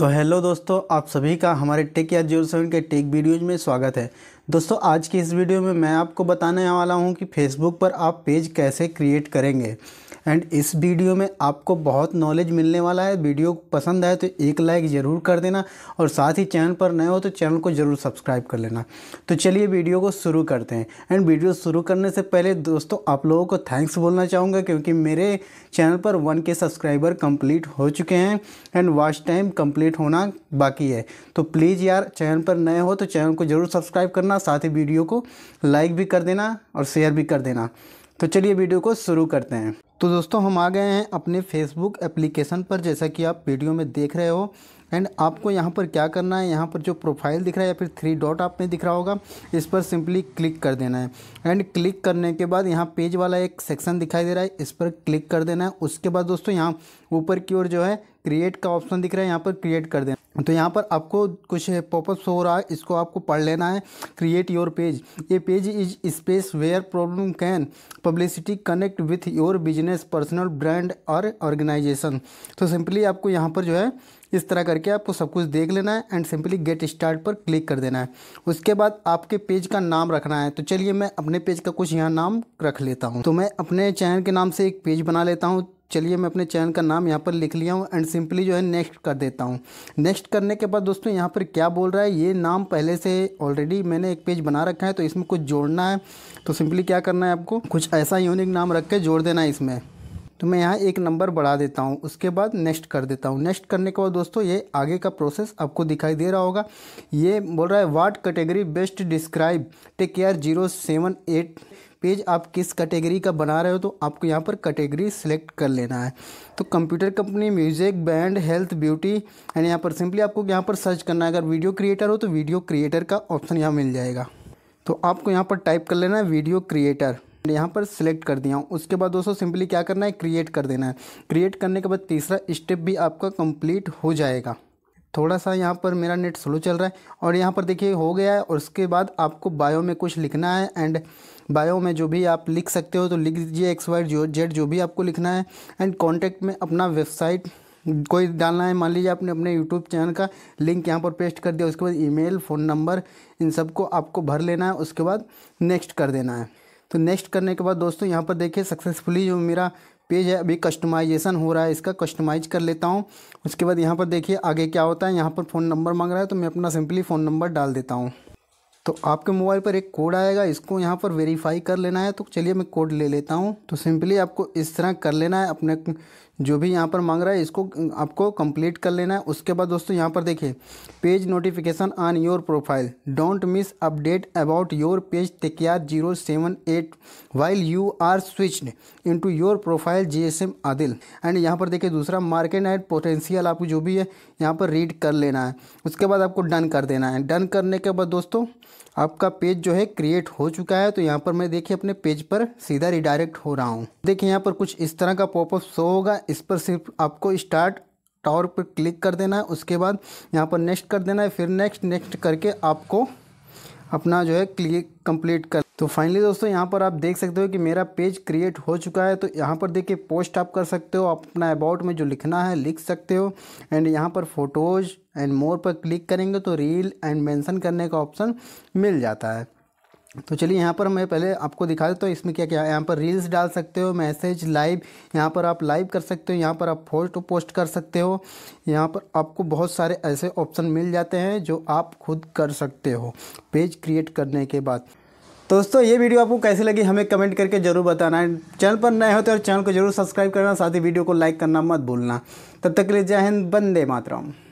तो हेलो दोस्तों आप सभी का हमारे टेक या जीरो सेवन के टेक वीडियोज में स्वागत है दोस्तों आज की इस वीडियो में मैं आपको बताने वाला हूँ कि फेसबुक पर आप पेज कैसे क्रिएट करेंगे एंड इस वीडियो में आपको बहुत नॉलेज मिलने वाला है वीडियो पसंद आए तो एक लाइक ज़रूर कर देना और साथ ही चैनल पर नए हो तो चैनल को ज़रूर सब्सक्राइब कर लेना तो चलिए वीडियो को शुरू करते हैं एंड वीडियो शुरू करने से पहले दोस्तों आप लोगों को थैंक्स बोलना चाहूँगा क्योंकि मेरे चैनल पर वन के सब्सक्राइबर कंप्लीट हो चुके हैं एंड वॉच टाइम कंप्लीट होना बाकी है तो प्लीज़ यार चैनल पर नए हो तो चैनल को ज़रूर सब्सक्राइब करना साथ ही वीडियो को लाइक भी कर देना और शेयर भी कर देना तो चलिए वीडियो को शुरू करते हैं तो दोस्तों हम आ गए हैं अपने फेसबुक एप्लीकेशन पर जैसा कि आप वीडियो में देख रहे हो एंड आपको यहाँ पर क्या करना है यहाँ पर जो प्रोफाइल दिख रहा है या फिर थ्री डॉट आपने दिख रहा होगा इस पर सिंपली क्लिक कर देना है एंड क्लिक करने के बाद यहाँ पेज वाला एक सेक्शन दिखाई दे रहा है इस पर क्लिक कर देना है उसके बाद दोस्तों यहाँ ऊपर की ओर जो है क्रिएट का ऑप्शन दिख रहा है यहाँ पर क्रिएट कर देना तो यहाँ पर आपको कुछ पॉपअप हो रहा है इसको आपको पढ़ लेना है क्रिएट योर पेज ये page is space where problem can publicity connect with your business personal brand और ऑर्गेनाइजेशन तो सिंपली आपको यहाँ पर जो है इस तरह करके आपको सब कुछ देख लेना है एंड सिंपली गेट स्टार्ट पर क्लिक कर देना है उसके बाद आपके पेज का नाम रखना है तो चलिए मैं अपने पेज का कुछ यहाँ नाम रख लेता हूँ तो मैं अपने चैनल के नाम से एक पेज बना लेता हूँ चलिए मैं अपने चैनल का नाम यहाँ पर लिख लिया हूँ एंड सिंपली जो है नेक्स्ट कर देता हूँ नेक्स्ट करने के बाद दोस्तों यहाँ पर क्या बोल रहा है ये नाम पहले से ऑलरेडी मैंने एक पेज बना रखा है तो इसमें कुछ जोड़ना है तो सिंपली क्या करना है आपको कुछ ऐसा यूनिक नाम रख के जोड़ देना है इसमें तो मैं यहाँ एक नंबर बढ़ा देता हूँ उसके बाद नेक्स्ट कर देता हूँ नेक्स्ट करने के बाद दोस्तों ये आगे का प्रोसेस आपको दिखाई दे रहा होगा ये बोल रहा है what category best describe tech care zero seven eight page आप किस कैटेगरी का बना रहे हो तो आपको यहाँ पर कैटेगरी सेलेक्ट कर लेना है तो computer company music band health beauty and यहाँ पर सिंपली आपको यहाँ पर सर्च करना है अगर वीडियो क्रिएटर हो तो वीडियो क्रिएटर का ऑप्शन यहाँ मिल जाएगा तो आपको यहाँ पर टाइप कर लेना है वीडियो क्रिएटर यहाँ पर सिलेक्ट कर दिया हूँ उसके बाद दोस्तों सिंपली क्या करना है क्रिएट कर देना है क्रिएट करने के बाद तीसरा स्टेप भी आपका कंप्लीट हो जाएगा थोड़ा सा यहाँ पर मेरा नेट स्लो चल रहा है और यहाँ पर देखिए हो गया है और उसके बाद आपको बायो में कुछ लिखना है एंड बायो में जो भी आप लिख सकते हो तो लिख दीजिए एक्स वाई जो जेड जो भी आपको लिखना है एंड कॉन्टैक्ट में अपना वेबसाइट कोई डालना है मान लीजिए आपने अपने यूट्यूब चैनल का लिंक यहाँ पर पेस्ट कर दिया उसके बाद ईमेल फ़ोन नंबर इन सबको आपको भर लेना है उसके बाद नेक्स्ट कर देना है तो नेक्स्ट करने के बाद दोस्तों यहाँ पर देखिए सक्सेसफुली जो मेरा पेज है अभी कस्टमाइजेशन हो रहा है इसका कस्टमाइज कर लेता हूँ उसके बाद यहाँ पर देखिए आगे क्या होता है यहाँ पर फ़ोन नंबर मांग रहा है तो मैं अपना सिंपली फ़ोन नंबर डाल देता हूँ तो आपके मोबाइल पर एक कोड आएगा इसको यहाँ पर वेरीफाई कर लेना है तो चलिए मैं कोड ले लेता हूँ तो सिंपली आपको इस तरह कर लेना है अपने जो भी यहाँ पर मांग रहा है इसको आपको कंप्लीट कर लेना है उसके बाद दोस्तों यहाँ पर देखिए page notification on your profile don't miss update about your page तकिया zero seven eight while you are switched into your profile G S M Adil and यहाँ पर देखिए दूसरा मार्केट एंड पोटेंशियल आपको जो भी है यहाँ पर रीड कर लेना है उसके बाद आपको डन कर देना है डन करने के बाद दोस्तों आपका पेज जो है क्रिएट हो चुका है तो यहाँ पर मैं देखिए अपने पेज पर सीधा रिडायरेक्ट हो रहा हूँ देखिए यहाँ पर कुछ इस तरह का पॉपअप शो होगा इस पर सिर्फ आपको स्टार्ट टावर पर क्लिक कर देना है उसके बाद यहाँ पर नेक्स्ट कर देना है फिर नेक्स्ट नेक्स्ट करके आपको अपना जो है क्लिक कंप्लीट कर तो फाइनली दोस्तों यहाँ पर आप देख सकते हो कि मेरा पेज क्रिएट हो चुका है तो यहाँ पर देखिए पोस्ट आप कर सकते हो आप अपना अबाउट में जो लिखना है लिख सकते हो एंड यहाँ पर फ़ोटोज़ एंड मोर पर क्लिक करेंगे तो रील एंड मेंशन करने का ऑप्शन मिल जाता है तो चलिए यहाँ पर मैं पहले आपको दिखा देता तो हूँ इसमें क्या क्या है यहाँ पर रील्स डाल सकते हो मैसेज लाइव यहाँ पर आप लाइव कर सकते हो यहाँ पर आप पोस्ट पोस्ट कर सकते हो यहाँ पर आपको बहुत सारे ऐसे ऑप्शन मिल जाते हैं जो आप खुद कर सकते हो पेज क्रिएट करने के बाद तो दोस्तों ये वीडियो आपको कैसी लगी हमें कमेंट करके ज़रूर बताना है चैनल पर नए हो तो चैनल को जरूर सब्सक्राइब करना साथ ही वीडियो को लाइक करना मत भूलना तब तक के लिए जय हिंद बंदे मातराम